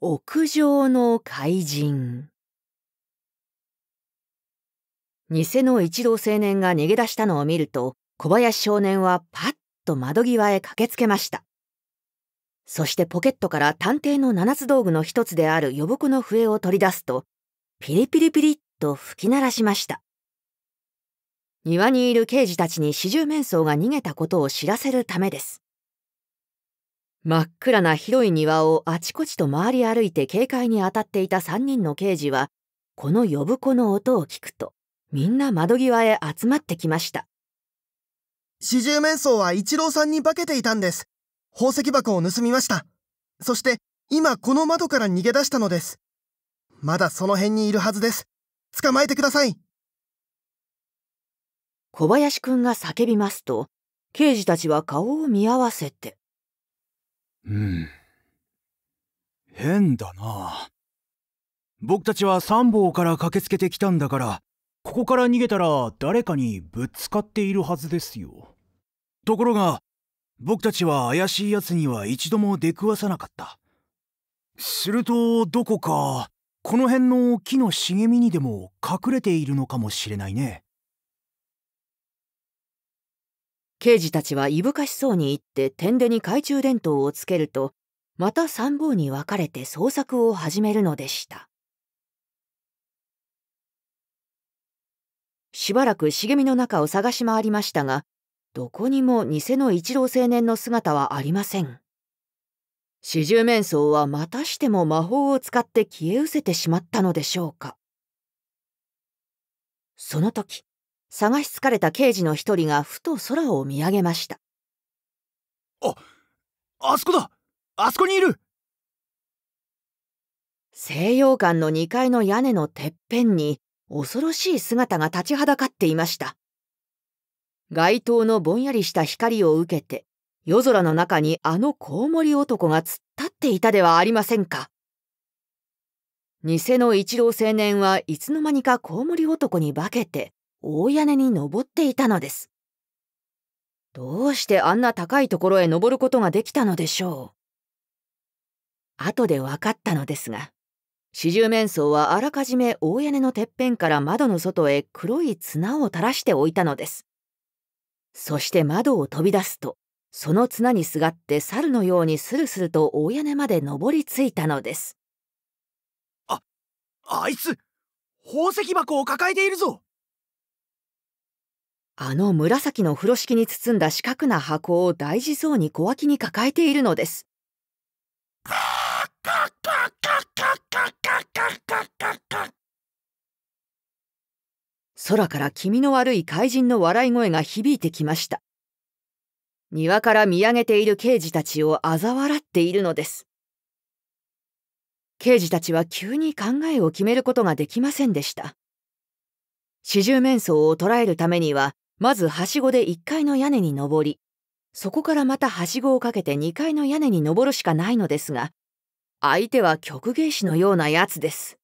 屋上の怪人偽の一同青年が逃げ出したのを見ると小林少年はパッと窓際へ駆けつけましたそしてポケットから探偵の七つ道具の一つである予防の笛を取り出すとピリピリピリッと吹き鳴らしました庭にいる刑事たちに四十面相が逃げたことを知らせるためです真っ暗な広い庭をあちこちと回り歩いて警戒に当たっていた3人の刑事は、この呼ぶ子の音を聞くと、みんな窓際へ集まってきました。四十面相は一郎さんに化けていたんです。宝石箱を盗みました。そして、今この窓から逃げ出したのです。まだその辺にいるはずです。捕まえてください。小林くんが叫びますと、刑事たちは顔を見合わせて。うん変だな僕たちは三方から駆けつけてきたんだからここから逃げたら誰かにぶつかっているはずですよところが僕たちは怪しい奴には一度も出くわさなかったするとどこかこの辺の木の茂みにでも隠れているのかもしれないね刑事たちはいぶかしそうに言って天でに懐中電灯をつけるとまた三方に分かれて捜索を始めるのでしたしばらく茂みの中を探し回りましたがどこにも偽の一郎青年の姿はありません四十面相はまたしても魔法を使って消え失せてしまったのでしょうかその時探し疲れた刑事の一人がふと空を見上げましたああそこだあそこにいる西洋館の2階の屋根のてっぺんに恐ろしい姿が立ちはだかっていました街灯のぼんやりした光を受けて夜空の中にあのコウモリ男が突っ立っていたではありませんか偽の一郎青年はいつの間にかコウモリ男に化けて大屋根に登っていたのです。どうしてあんな高いところへ登ることができたのでしょう。後で分かったのですが、四十面相はあらかじめ大屋根のてっぺんから窓の外へ黒い綱を垂らしておいたのです。そして窓を飛び出すと、その綱にすがって猿のようにスルスルと大屋根まで登りついたのです。あ、あいつ、宝石箱を抱えているぞあの紫の風呂敷に包んだ四角な箱を大事そうに小脇に抱えているのです。空から気味の悪い怪人の笑い声が響いてきました。庭から見上げている刑事たちを嘲笑っているのです。刑事たちは急に考えを決めることができませんでした。四十面相を捕らえるためにはまずはしごで1階の屋根に登り、そこからまたはしごをかけて2階の屋根に登るしかないのですが、相手は曲芸師のようなやつです。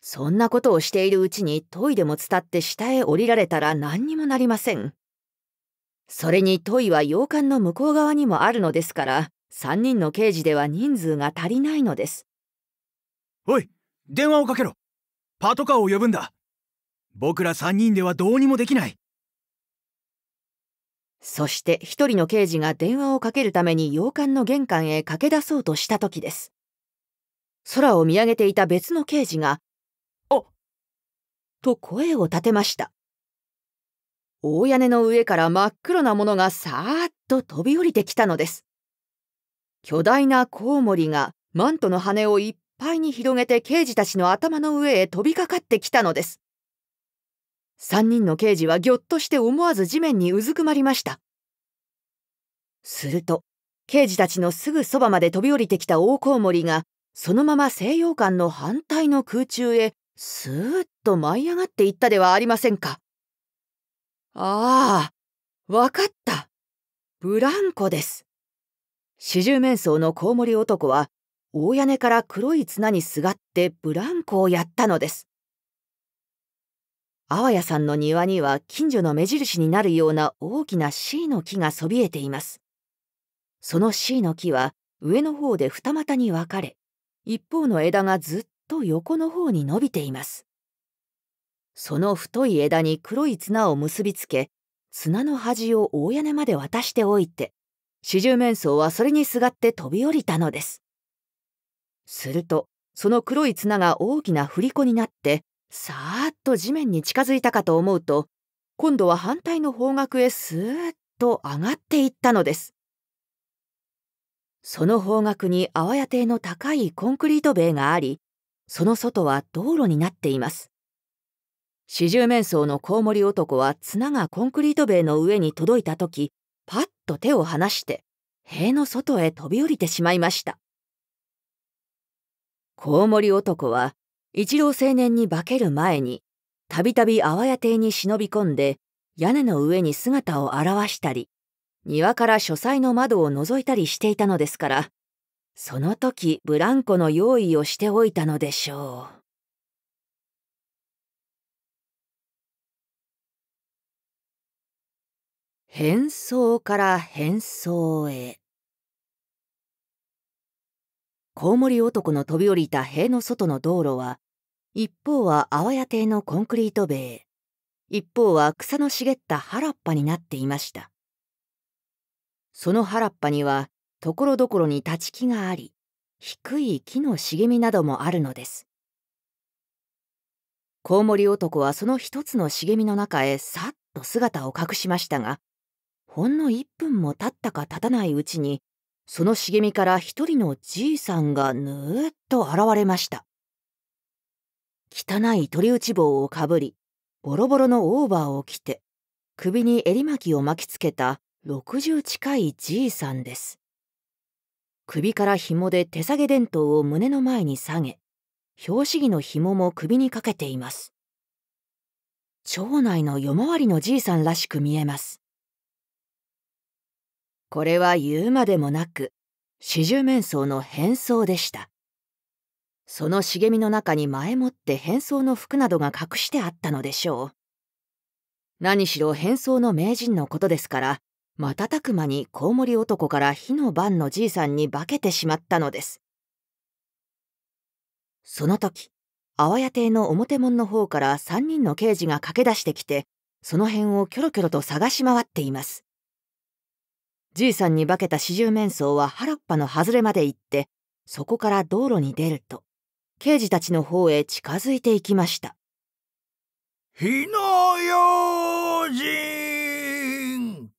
そんなことをしているうちにトイでも伝って下へ降りられたら何にもなりません。それにトイは洋館の向こう側にもあるのですから、3人の刑事では人数が足りないのです。おい、電話をかけろ。パトカーを呼ぶんだ。僕ら3人ではどうにもできない。そして一人の刑事が電話をかけるために洋館の玄関へ駆け出そうとした時です。空を見上げていた別の刑事が、あと声を立てました。大屋根の上から真っ黒なものがさーっと飛び降りてきたのです。巨大なコウモリがマントの羽をいっぱいに広げて刑事たちの頭の上へ飛びかかってきたのです。3人の刑事はぎょっとして思わず地面にうずくまりました。すると、刑事たちのすぐそばまで飛び降りてきた大コウモリが、そのまま西洋館の反対の空中へ、スーッと舞い上がっていったではありませんか。ああ、わかった。ブランコです。四十面相のコウモリ男は、大屋根から黒い綱にすがってブランコをやったのです。あわやさんの庭には近所の目印になるような大きな C の木がそびえています。その C の木は上の方で二股に分かれ、一方の枝がずっと横の方に伸びています。その太い枝に黒い綱を結びつけ、綱の端を大屋根まで渡しておいて、四十面相はそれにすがって飛び降りたのです。すると、その黒い綱が大きな振り子になって、さーっと地面に近づいたかと思うと今度は反対の方角へスーッと上がっていったのですその方角に淡谷邸の高いコンクリート塀がありその外は道路になっています四十面相のコウモリ男は綱がコンクリート塀の上に届いた時パッと手を離して塀の外へ飛び降りてしまいましたコウモリ男は一郎青年に化ける前に、たびたび淡谷邸に忍び込んで、屋根の上に姿を現したり、庭から書斎の窓を覗いたりしていたのですから、その時ブランコの用意をしておいたのでしょう。変装から変装へ。コウモリ男の飛び降りた塀の外の道路は一方は阿波屋邸のコンクリート塀一方は草の茂った原っぱになっていましたその原っぱにはところどころに立ち木があり低い木の茂みなどもあるのですコウモリ男はその一つの茂みの中へさっと姿を隠しましたがほんの1分も経ったか経たないうちにその茂みから一人のじいさんがぬーっと現れました汚い鳥打ち棒をかぶり、ボロボロのオーバーを着て、首に襟巻きを巻きつけた60近いじいさんです。首から紐で手提げ電灯を胸の前に下げ、拍子木の紐も首にかけています。町内の夜回りのじいさんらしく見えます。これは言うまでもなく、四十面相の変装でした。その茂みの中に前もって変装の服などが隠してあったのでしょう。何しろ変装の名人のことですから、瞬く間にコウモリ男から火の番のじいさんに化けてしまったのです。その時、阿波屋邸の表門の方から3人の刑事が駆け出してきて、その辺をキョロキョロと探し回っています。じいさんに化けた四十面相は原っぱの外れまで行って、そこから道路に出ると、刑事たちの方へ近づいていきました。火の用心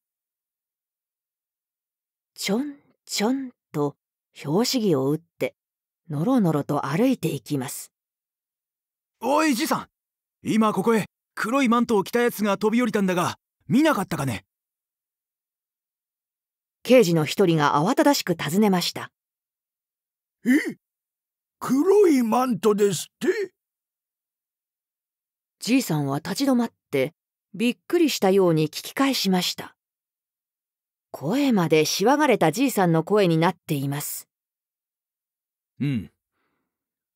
ちょんちょんと拍子木を打って、のろのろと歩いていきます。おい、じいさん今ここへ黒いマントを着たやつが飛び降りたんだが、見なかったかね刑事の一人が慌ただしく尋ねました。え黒いマントですってじいさんは立ち止まってびっくりしたように聞き返しました声までしわがれたじいさんの声になっていますうん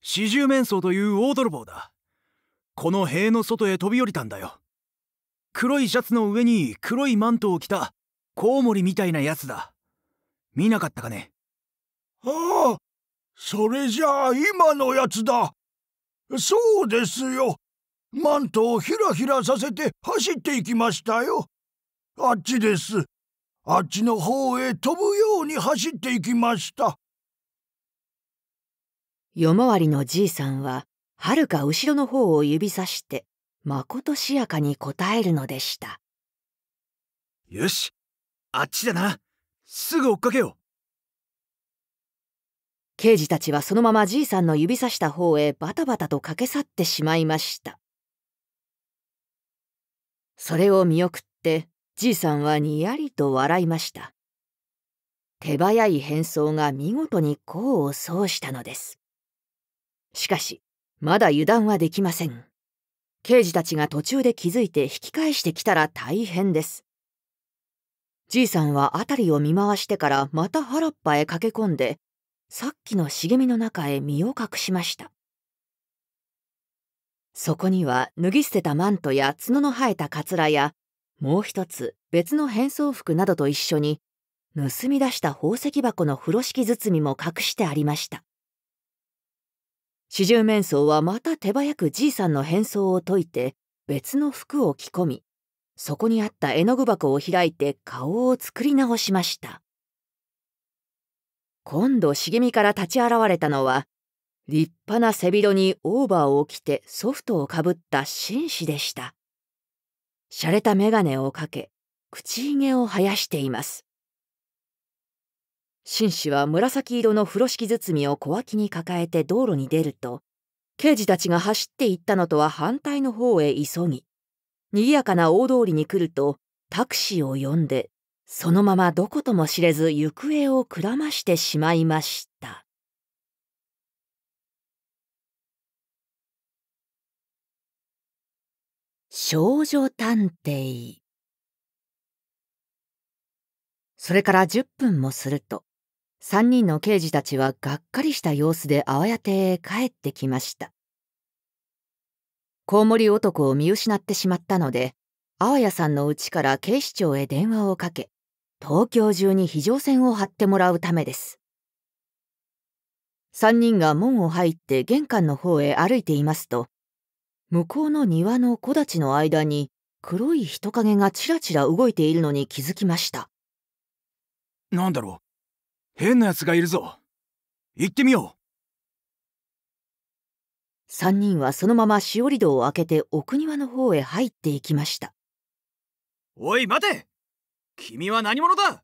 四十面相という大泥棒だこの塀の外へ飛び降りたんだよ黒いシャツの上に黒いマントを着たコウモリみたいなやつだ見なかったかねああそれじゃあ今のやつだそうですよマントをひらひらさせて走っていきましたよあっちですあっちの方へ飛ぶように走っていきました夜回りのじいさんははるか後ろの方を指さしてまことしやかに答えるのでしたよしあっちだなすぐ追っかけよう刑事たちはそのままじいさんの指さした方へバタバタと駆け去ってしまいましたそれを見送ってじいさんはにやりと笑いました手早い変装が見事に功を奏したのですしかしまだ油断はできません刑事たちが途中で気づいて引き返してきたら大変ですじいさんは辺りを見回してからまた原っぱへ駆け込んでさっきの茂みの中へ身を隠しましたそこには脱ぎ捨てたマントや角の生えたカツラやもう一つ別の変装服などと一緒に盗み出した宝石箱の風呂敷包みも隠してありました四十面相はまた手早くじいさんの変装を解いて別の服を着込みそこにあった絵の具箱を開いて顔を作り直しました今度茂みから立ち現れたのは立派な背広にオーバーを着てソフトをかぶった紳士でした。洒落た眼鏡をかけ口ひげを生やしています。紳士は紫色の風呂敷包みを小脇に抱えて道路に出ると刑事たちが走っていったのとは反対の方へ急ぎ賑やかな大通りに来るとタクシーを呼んでそのままどことも知れず行方をくらましてしまいました少女探偵それから10分もすると3人の刑事たちはがっかりした様子であわやてへ帰ってきましたコウモリ男を見失ってしまったのであわやさんのうちから警視庁へ電話をかけ東京中に非常線を張ってもらうためです3人が門を入って玄関の方へ歩いていますと向こうの庭の木立の間に黒い人影がちらちら動いているのに気づきましたなんだろう変なやつがいるぞ行ってみよう3人はそのまましおり戸を開けて奥庭の方へ入っていきましたおい待て君は何者だ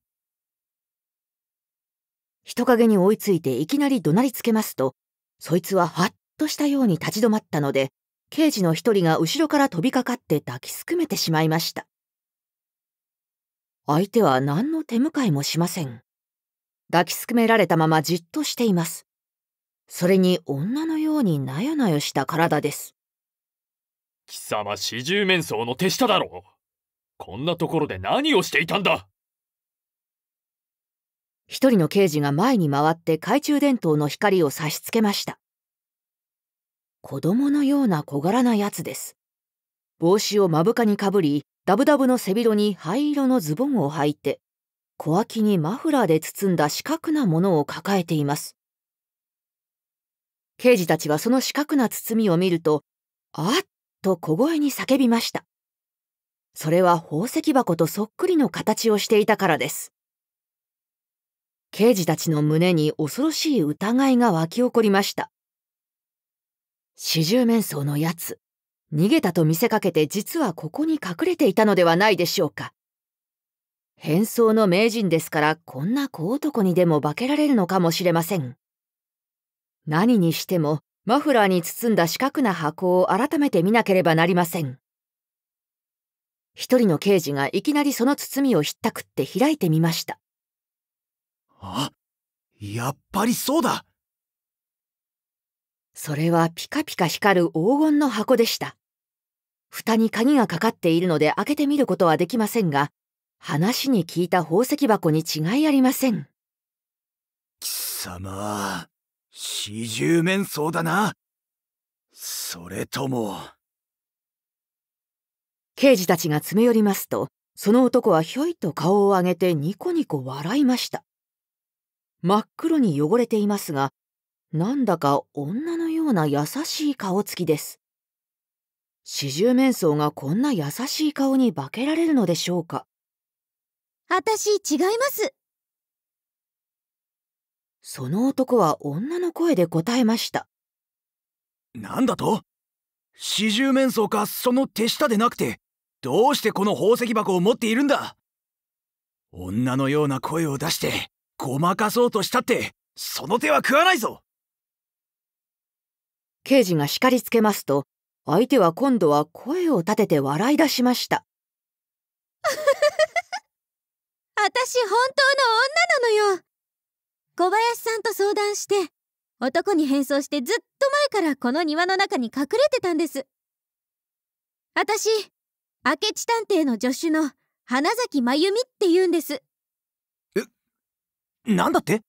人影に追いついていきなり怒鳴りつけますと、そいつはハッとしたように立ち止まったので、刑事の一人が後ろから飛びかかって抱きすくめてしまいました。相手は何の手向かいもしません。抱きすくめられたままじっとしています。それに女のようになよなよした体です。貴様四十面相の手下だろうこんなところで何をしていたんだ一人の刑事が前に回って懐中電灯の光を差し付けました。子供のような小柄なやつです。帽子を目深にかぶり、ダブダブの背広に灰色のズボンを履いて、小脇にマフラーで包んだ四角なものを抱えています。刑事たちはその四角な包みを見ると、あっと小声に叫びました。それは宝石箱とそっくりの形をしていたからです。刑事たちの胸に恐ろしい疑いが湧き起こりました。四十面相のやつ、逃げたと見せかけて実はここに隠れていたのではないでしょうか。変装の名人ですからこんな小男にでも化けられるのかもしれません。何にしてもマフラーに包んだ四角な箱を改めて見なければなりません。一人の刑事がいきなりその包みをひったくって開いてみましたあやっぱりそうだそれはピカピカ光る黄金の箱でした蓋に鍵がかかっているので開けてみることはできませんが話に聞いた宝石箱に違いありません貴様四十面相だなそれとも。刑事たちが詰め寄りますと、その男はひょいと顔を上げてニコニコ笑いました。真っ黒に汚れていますが、なんだか女のような優しい顔つきです。四十面相がこんな優しい顔に化けられるのでしょうか。私違います。その男は女の声で答えました。なんだと四十面相かその手下でなくてどうしてこの宝石箱を持っているんだ女のような声を出してごまかそうとしたってその手は食わないぞ刑事が叱りつけますと相手は今度は声を立てて笑い出しました 私本当の女なのよ小林さんと相談して男に変装してずっと前からこの庭の中に隠れてたんです私明智探偵の助手の花咲真由美って言うんですえなんだって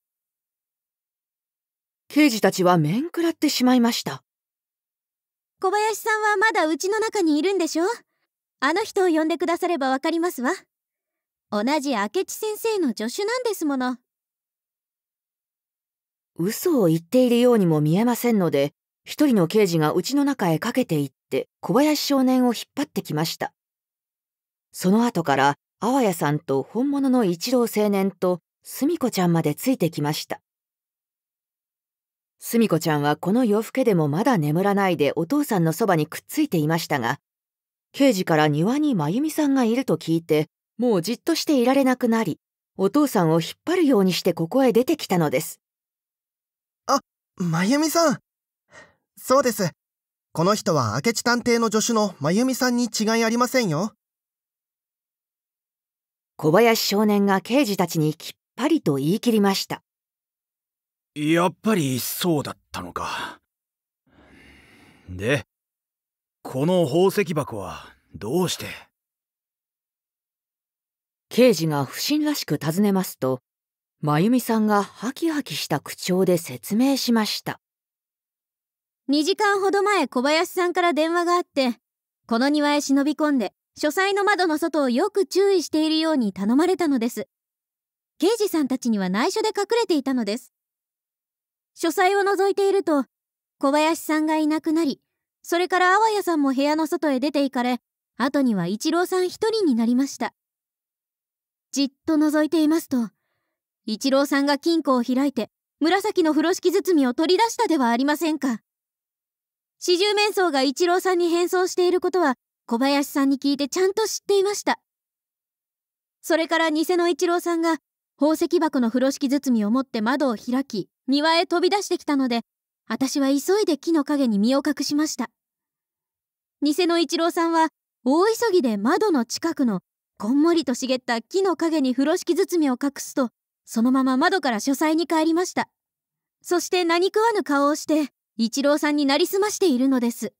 刑事たちは面食らってしまいました小林さんはまだうちの中にいるんでしょあの人を呼んでくださればわかりますわ同じ明智先生の助手なんですもの嘘を言っているようにも見えませんので一人の刑事がうちの中へかけていって小林少年を引っ張ってきましたその後からあわやさんと本物の一郎青年とすみこちゃんまでついてきましたすみこちゃんはこの夜更けでもまだ眠らないでお父さんのそばにくっついていましたが刑事から庭に真由美さんがいると聞いてもうじっとしていられなくなりお父さんを引っ張るようにしてここへ出てきたのですあ真由美さんそうですこの人は明智探偵の助手の真由美さんに違いありませんよ小林少年が刑事たちにきっぱりと言い切りましたやっぱりそうだったのかでこの宝石箱はどうして刑事が不審らしく尋ねますと真由美さんがハキハキした口調で説明しました2時間ほど前小林さんから電話があってこの庭へ忍び込んで書斎の窓の外をよく注意しているように頼まれたのです刑事さんたちには内緒で隠れていたのです書斎を覗いていると小林さんがいなくなりそれからあわやさんも部屋の外へ出て行かれ後には一郎さん一人になりましたじっと覗いていますと一郎さんが金庫を開いて紫の風呂敷包みを取り出したではありませんか四十面相が一郎さんに変装していることは小林さんに聞いてちゃんと知っていました。それから偽の一郎さんが宝石箱の風呂敷包みを持って窓を開き庭へ飛び出してきたので私は急いで木の陰に身を隠しました偽の一郎さんは大急ぎで窓の近くのこんもりと茂った木の陰に風呂敷包みを隠すとそのまま窓から書斎に帰りましたそして何食わぬ顔をして一郎さんになりすましているのです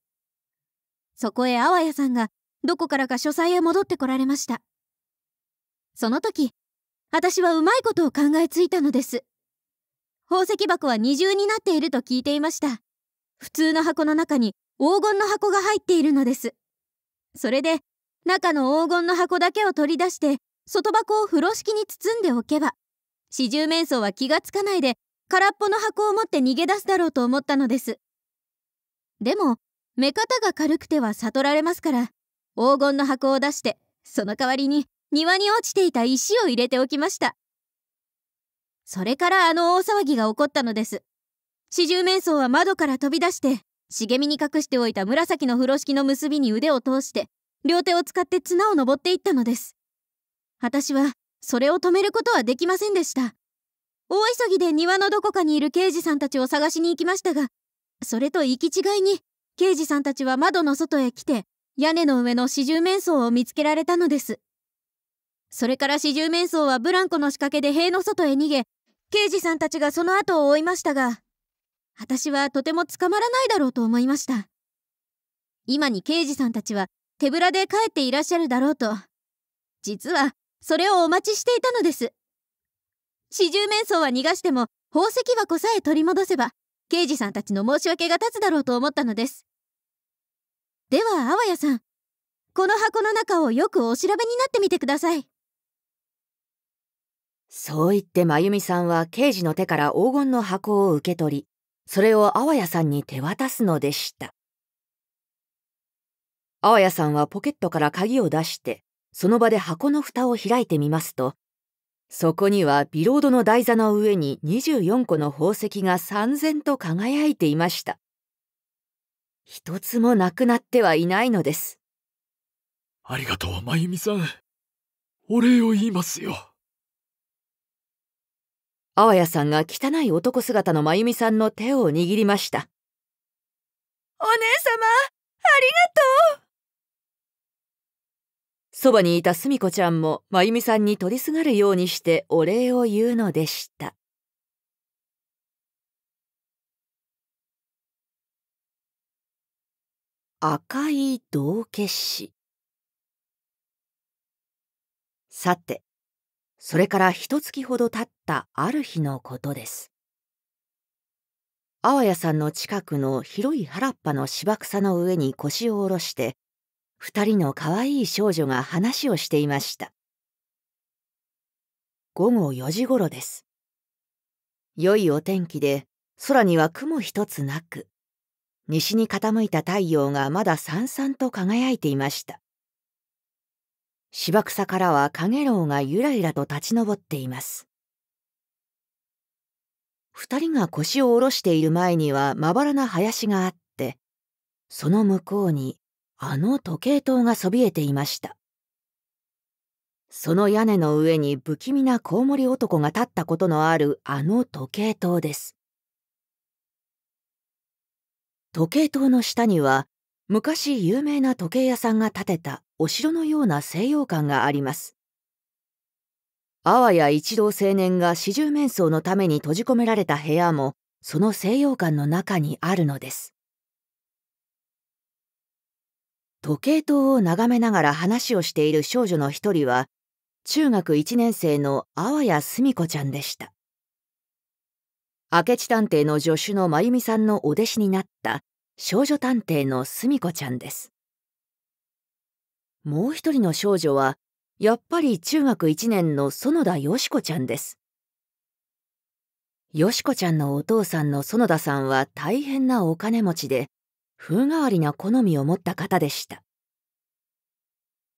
そこへあわやさんがどこからか書斎へ戻ってこられましたその時私はうまいことを考えついたのです宝石箱は二重になっていると聞いていました普通の箱の中に黄金の箱が入っているのですそれで中の黄金の箱だけを取り出して外箱を風呂敷に包んでおけば四十面相は気がつかないで空っぽの箱を持って逃げ出すだろうと思ったのですでも目方が軽くては悟られますから黄金の箱を出してその代わりに庭に落ちていた石を入れておきましたそれからあの大騒ぎが起こったのです四十面相は窓から飛び出して茂みに隠しておいた紫の風呂敷の結びに腕を通して両手を使って綱を登っていったのです私はそれを止めることはできませんでした大急ぎで庭のどこかにいる刑事さんたちを探しに行きましたがそれと行き違いに刑事さんたちは窓の外へ来て、屋根の上の四十面相を見つけられたのです。それから四十面相はブランコの仕掛けで塀の外へ逃げ、刑事さんたちがその後を追いましたが、私はとても捕まらないだろうと思いました。今に刑事さんたちは手ぶらで帰っていらっしゃるだろうと、実はそれをお待ちしていたのです。四十面相は逃がしても宝石箱さえ取り戻せば、刑事さんたちの申し訳が立つだろうと思ったのです。ではあわやさんこの箱の中をよくお調べになってみてくださいそう言って真由美さんは刑事の手から黄金の箱を受け取りそれをあわやさんに手渡すのでしたあわやさんはポケットから鍵を出してその場で箱の蓋を開いてみますとそこにはビロードの台座の上に24個の宝石が三然と輝いていました一つもなくなってはいないのです。ありがとう、まゆみさん。お礼を言いますよ。あわやさんが汚い男姿のまゆみさんの手を握りました。お姉様、ありがとうそばにいたすみこちゃんもまゆみさんに取りすがるようにしてお礼を言うのでした。赤い道化師さてそれから一月ほど経ったある日のことですあわやさんの近くの広い原っぱの芝草の上に腰を下ろして二人のかわいい少女が話をしていました午後4時頃です良いお天気で空には雲一つなく西に傾いた太陽がまださんさんと輝いていました。芝草からはかげろうがゆらゆらと立ち上っています。二人が腰を下ろしている前にはまばらな林があって、その向こうにあの時計塔がそびえていました。その屋根の上に不気味なコウモリ男が立ったことのあるあの時計塔です。時計塔の下には昔有名な時計屋さんが建てたお城のような西洋館があります。あわや一同青年が四十面相のために閉じ込められた部屋もその西洋館の中にあるのです。時計塔を眺めながら話をしている少女の一人は中学1年生の阿波谷澄子ちゃんでした。明智探偵の助手のまゆみさんのお弟子になった少女探偵のすみこちゃんですもう一人の少女はやっぱり中学一年の園田よしこちゃんですよしこちゃんのお父さんの園田さんは大変なお金持ちで風変わりな好みを持った方でした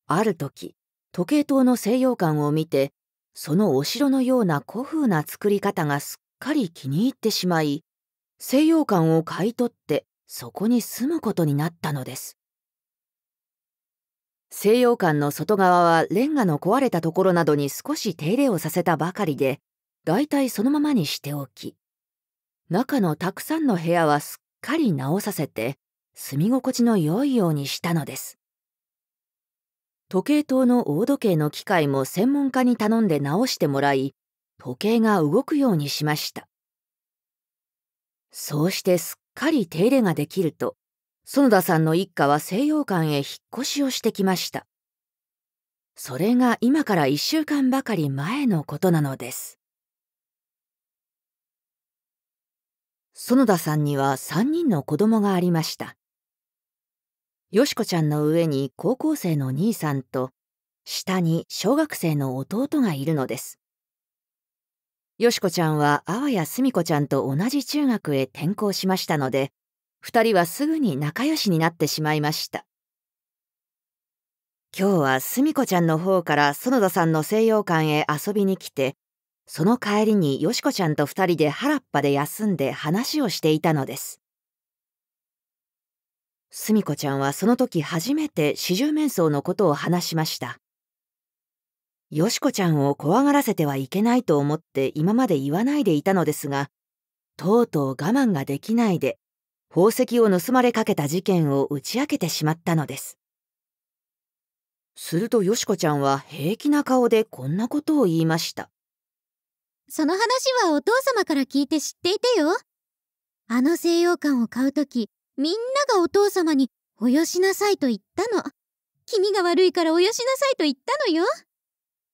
ある時時計塔の西洋館を見てそのお城のような古風な作り方がすっかり気に入ってしまい西洋館を買い取ってそこに住むことになったのです西洋館の外側はレンガの壊れたところなどに少し手入れをさせたばかりで大体そのままにしておき中のたくさんの部屋はすっかり直させて住み心地の良いようにしたのです時計塔の大時計の機械も専門家に頼んで直してもらい時計が動くようにしましたそうしてすっかり手入れができると、園田さんの一家は西洋館へ引っ越しをしてきました。それが今から1週間ばかり前のことなのです。園田さんには3人の子供がありました。よしこちゃんの上に高校生の兄さんと、下に小学生の弟がいるのです。よしこちゃんはあわやすみこちゃんと同じ中学へ転校しましたので、2人はすぐに仲良しになってしまいました。今日はすみこちゃんの方から園田さんの西洋館へ遊びに来て、その帰りによしこちゃんと2人で原っぱで休んで話をしていたのです。すみこちゃんはその時初めて四十面相のことを話しました。よしこちゃんを怖がらせてはいけないと思って今まで言わないでいたのですが、とうとう我慢ができないで、宝石を盗まれかけた事件を打ち明けてしまったのです。するとよしこちゃんは平気な顔でこんなことを言いました。その話はお父様から聞いて知っていてよ。あの西洋館を買うとき、みんながお父様におよしなさいと言ったの。気味が悪いからおよしなさいと言ったのよ。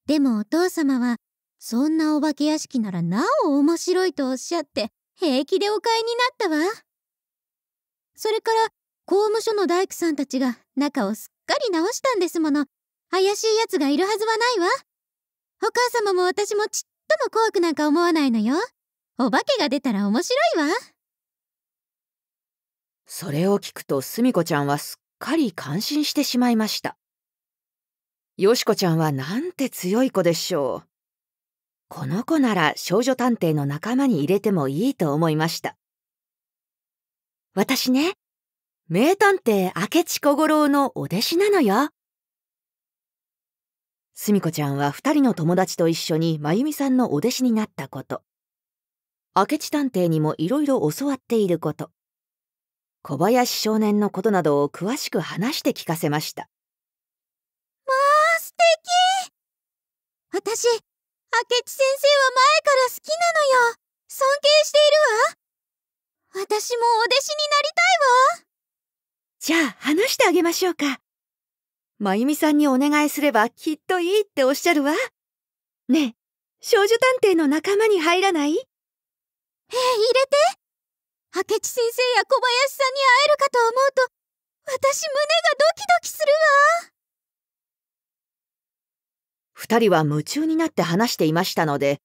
でもお父様はそんなお化け屋敷ならなお面白いとおっしゃって平気でお買いになったわそれから公務所の大工さんたちが中をすっかり直したんですもの怪しいやつがいるはずはないわお母様も私もちっとも怖くなんか思わないのよお化けが出たら面白いわそれを聞くとすみこちゃんはすっかり感心してしまいましたよしこちゃんはなんて強い子でしょう。この子なら少女探偵の仲間に入れてもいいと思いました。私ね、名探偵明智小五郎のお弟子なのよ。すみこちゃんは二人の友達と一緒にまゆみさんのお弟子になったこと。明智探偵にもいろいろ教わっていること。小林少年のことなどを詳しく話して聞かせました。敵私、明智先生は前から好きなのよ。尊敬しているわ。私もお弟子になりたいわ。じゃあ話してあげましょうか。まゆみさんにお願いすればきっといいっておっしゃるわ。ねえ、少女探偵の仲間に入らないええ、入れて。明智先生や小林さんに会えるかと思うと、私胸がドキドキするわ。二人は夢中になって話していましたので、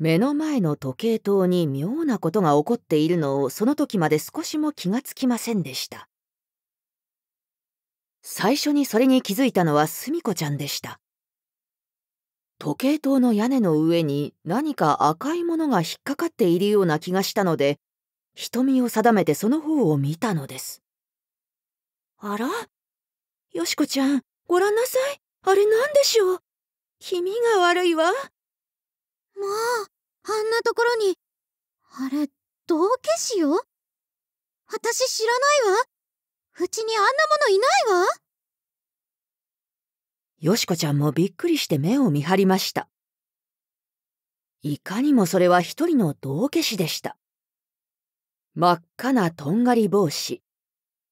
目の前の時計塔に妙なことが起こっているのをその時まで少しも気がつきませんでした。最初にそれに気づいたのはすみこちゃんでした。時計塔の屋根の上に何か赤いものが引っかかっているような気がしたので、瞳を定めてその方を見たのです。あらよしこちゃん、ごらんなさい。あれなんでしょう気味が悪いわもうあんなところにあれ道化師よ私知らないわうちにあんなものいないわよしこちゃんもびっくりして目を見張りましたいかにもそれは一人の道化師でした真っ赤なとんがり帽子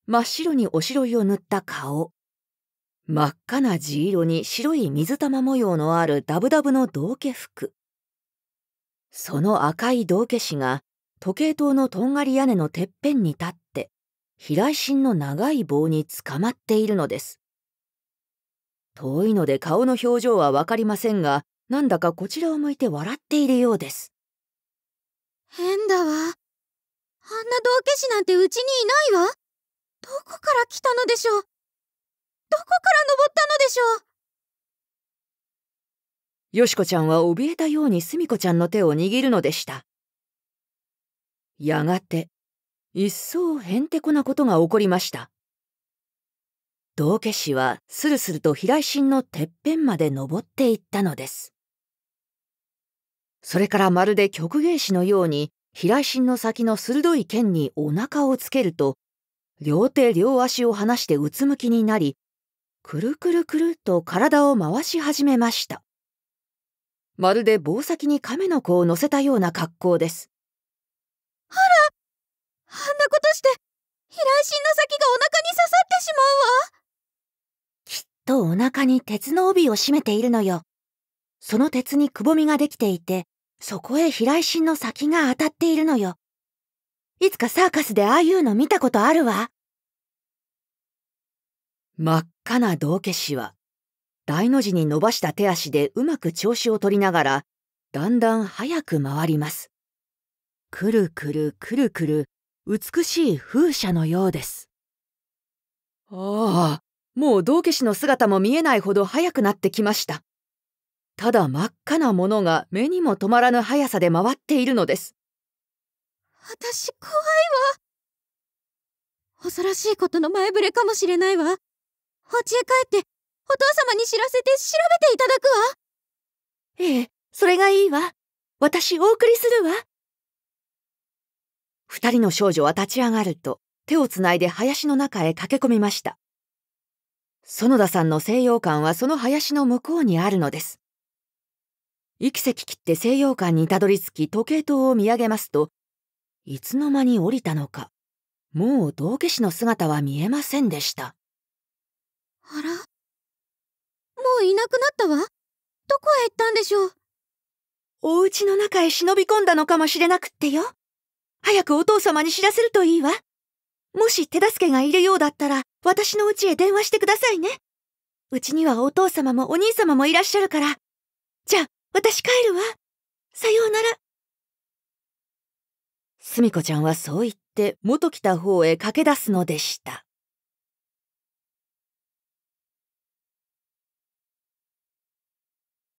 真っ白におしろいを塗った顔真っ赤な地色に白い水玉模様のあるダブダブの道化服。その赤い道化師が時計塔のとんがり屋根のてっぺんに立って、飛来心の長い棒につかまっているのです。遠いので顔の表情はわかりませんが、なんだかこちらを向いて笑っているようです。変だわ。あんな道化師なんてうちにいないわ。どこから来たのでしょう。どこから登ったのでしょうよしこちゃんは怯えたようにすみこちゃんの手を握るのでした。やがて、一層へんてこなことが起こりました。道化師はスルスルと平井心のてっぺんまで登っていったのです。それからまるで曲芸師のように平井心の先の鋭い剣にお腹をつけると両手両足を離してうつむきになりくるくるくると体を回し始めました。まるで棒先に亀の子を乗せたような格好です。あらあんなことして平井心の先がお腹に刺さってしまうわきっとお腹に鉄の帯を締めているのよ。その鉄にくぼみができていて、そこへ平井心の先が当たっているのよ。いつかサーカスでああいうの見たことあるわ。真っかな道化師は、大の字に伸ばした手足でうまく調子を取りながら、だんだん早く回ります。くるくるくるくる、美しい風車のようです。ああ、もう道化師の姿も見えないほど早くなってきました。ただ真っ赤なものが目にも止まらぬ速さで回っているのです。私怖いわ。恐ろしいことの前触れかもしれないわ。お家へ帰ってお父様に知らせて調べていただくわええそれがいいわ私お送りするわ二人の少女は立ち上がると手をつないで林の中へ駆け込みました園田さんの西洋館はその林の向こうにあるのです息席切って西洋館にたどり着き時計塔を見上げますといつの間に降りたのかもう道化師の姿は見えませんでしたあらもういなくなったわどこへ行ったんでしょうお家の中へ忍び込んだのかもしれなくってよ。早くお父様に知らせるといいわ。もし手助けがいるようだったら、私の家へ電話してくださいね。うちにはお父様もお兄様もいらっしゃるから。じゃあ、私帰るわ。さようなら。すみこちゃんはそう言って元来た方へ駆け出すのでした。